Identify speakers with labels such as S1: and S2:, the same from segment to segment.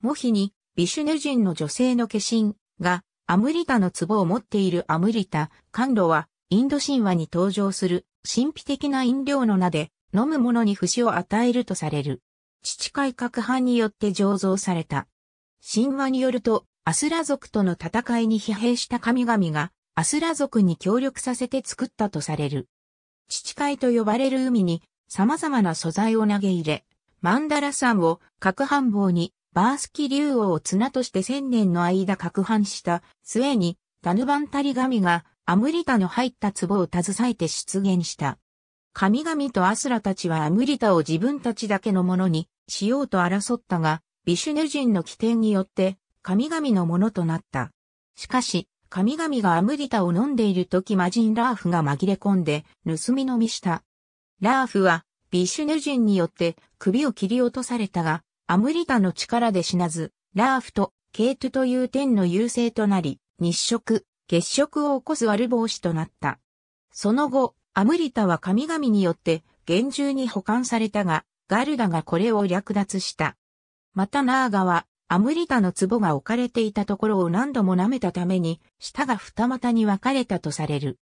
S1: モヒに、ビシュネ人の女性の化身が、アムリタ
S2: の壺を持っているアムリタ、カンロは、インド神話に登場する、神秘的な飲料の名で、飲む者に節を与えるとされる。父改革派によって醸造された。神話によると、アスラ族との戦いに疲弊した神々が、アスラ族に協力させて作ったとされる。父海と呼ばれる海に、様々な素材を投げ入れ、マンダラ山を各藩棒にバースキ竜王を綱として千年の間攪拌した末にダヌバンタリ神がアムリタの入った壺を携えて出現した。神々とアスラたちはアムリタを自分たちだけのものにしようと争ったが、ビシュヌ人の起点によって神々のものとなった。しかし、神々がアムリタを飲んでいる時魔人ラーフが紛れ込んで盗み飲みした。ラーフはビシュヌ人によって首を切り落とされたが、アムリタの力で死なず、ラーフとケイトという天の優勢となり、日食、月食を起こす悪帽子となった。その後、アムリタは神々によって厳重に保管されたが、ガルダがこれを略奪した。またナーガは、アムリタの壺が置かれていたところを何度も舐めたために、舌が二股に分かれたとされる。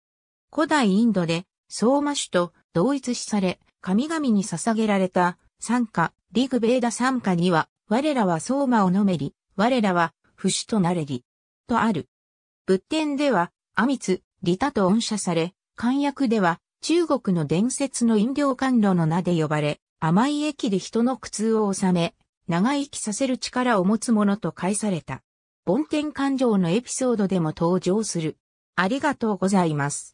S2: 古代インドで、相馬種と同一視され、神々に捧げられた、参加、リグベーダ参加には、我らは相馬をのめり、我らは不死となれり、とある。仏典では、阿密、利他と恩赦され、漢訳では、中国の伝説の飲料甘露の名で呼ばれ、甘い駅で人の苦痛を治め、長生きさせる力を持つものと返された。梵天感情のエピソードでも登
S1: 場する。ありがとうございます。